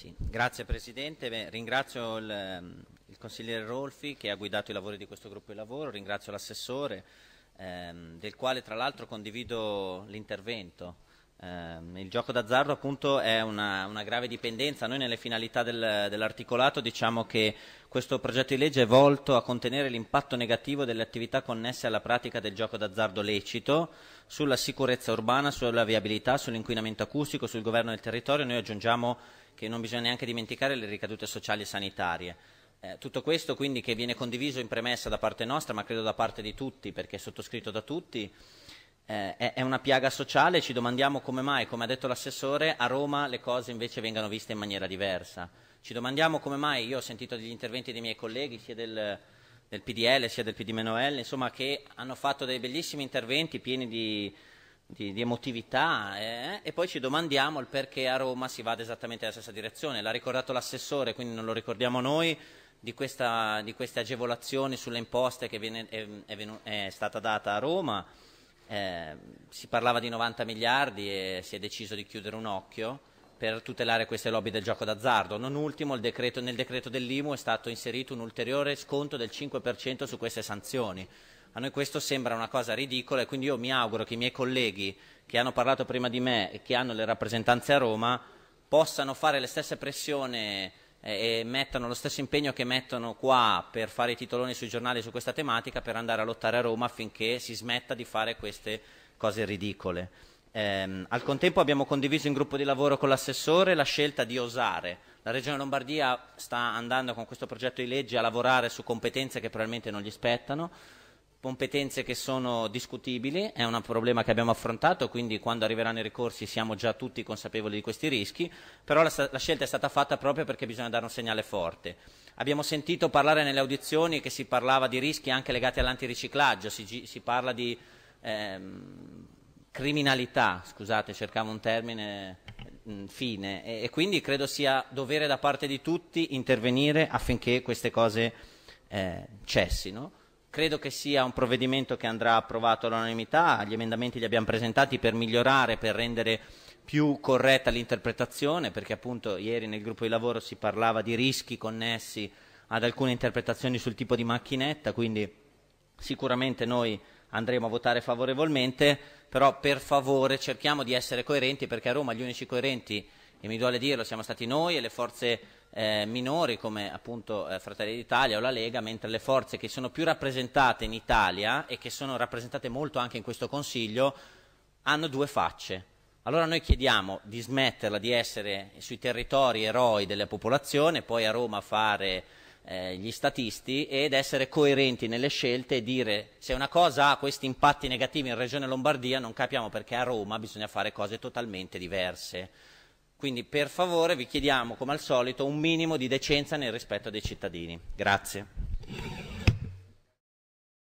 Sì, grazie Presidente, Beh, ringrazio il, ehm, il, consigliere Rolfi che ha guidato i lavori di questo gruppo di lavoro, ringrazio l'assessore ehm, del quale tra l'altro condivido l'intervento Ehm, il gioco d'azzardo appunto è una, una, grave dipendenza. Noi nelle finalità del, dell'articolato diciamo che questo progetto di legge è volto a contenere l'impatto negativo delle attività connesse alla pratica del gioco d'azzardo lecito sulla sicurezza urbana, sulla viabilità, sull'inquinamento acustico, sul governo del territorio. Noi aggiungiamo che non bisogna neanche dimenticare le ricadute sociali e sanitarie. Eh, tutto questo quindi che viene condiviso in premessa da parte nostra, ma credo da parte di tutti, perché è sottoscritto da tutti, eh, è una piaga sociale, ci domandiamo come mai, come ha detto l'assessore, a Roma le cose invece vengano viste in maniera diversa. Ci domandiamo come mai, io ho sentito degli interventi dei miei colleghi, sia del, del PDL sia del PD-L, insomma, che hanno fatto dei bellissimi interventi pieni di, di, di emotività eh? e poi ci domandiamo il perché a Roma si vada esattamente nella stessa direzione. L'ha ricordato l'assessore, quindi non lo ricordiamo noi, di, questa, di queste agevolazioni sulle imposte che viene, è, è, venu, è stata data a Roma Ehm, si parlava di 90 miliardi e si è deciso di chiudere un occhio per tutelare queste lobby del gioco d'azzardo. Non ultimo, decreto, nel decreto dell'IMU è stato inserito un ulteriore sconto del 5% su queste sanzioni. A noi questo sembra una cosa ridicola e quindi io mi auguro che i miei colleghi che hanno parlato prima di me e che hanno le rappresentanze a Roma possano fare le stesse pressioni e mettano lo stesso impegno che mettono qua per fare i titoloni sui giornali su questa tematica per andare a lottare a Roma affinché si smetta di fare queste cose ridicole. Ehm, al contempo abbiamo condiviso in gruppo di lavoro con l'assessore la scelta di osare. La Regione Lombardia sta andando con questo progetto di legge a lavorare su competenze che probabilmente non gli spettano competenze che sono discutibili, è un problema che abbiamo affrontato, quindi quando arriveranno i ricorsi siamo già tutti consapevoli di questi rischi, però la, la, scelta è stata fatta proprio perché bisogna dare un segnale forte. Abbiamo sentito parlare nelle audizioni che si parlava di rischi anche legati all'antiriciclaggio, si, si, parla di ehm, criminalità, scusate, cercavo un termine fine, e, e quindi credo sia dovere da parte di tutti intervenire affinché queste cose eh, cessino Credo che sia un provvedimento che andrà approvato all'unanimità, gli emendamenti li abbiamo presentati per migliorare, per rendere più corretta l'interpretazione, perché appunto ieri nel gruppo di lavoro si parlava di rischi connessi ad alcune interpretazioni sul tipo di macchinetta, quindi sicuramente noi andremo a votare favorevolmente, però per favore cerchiamo di essere coerenti perché a Roma gli unici coerenti e mi duole dirlo, siamo stati noi e le forze eh, minori come appunto eh, Fratelli d'Italia o la Lega, mentre le forze che sono più rappresentate in Italia e che sono rappresentate molto anche in questo Consiglio hanno due facce. Allora noi chiediamo di smetterla di essere sui territori eroi della popolazione, poi a Roma fare eh, gli statisti ed essere coerenti nelle scelte e dire se una cosa ha questi impatti negativi in Regione Lombardia non capiamo perché a Roma bisogna fare cose totalmente diverse. Quindi per favore vi chiediamo, come al solito, un minimo di decenza nel rispetto dei cittadini. Grazie.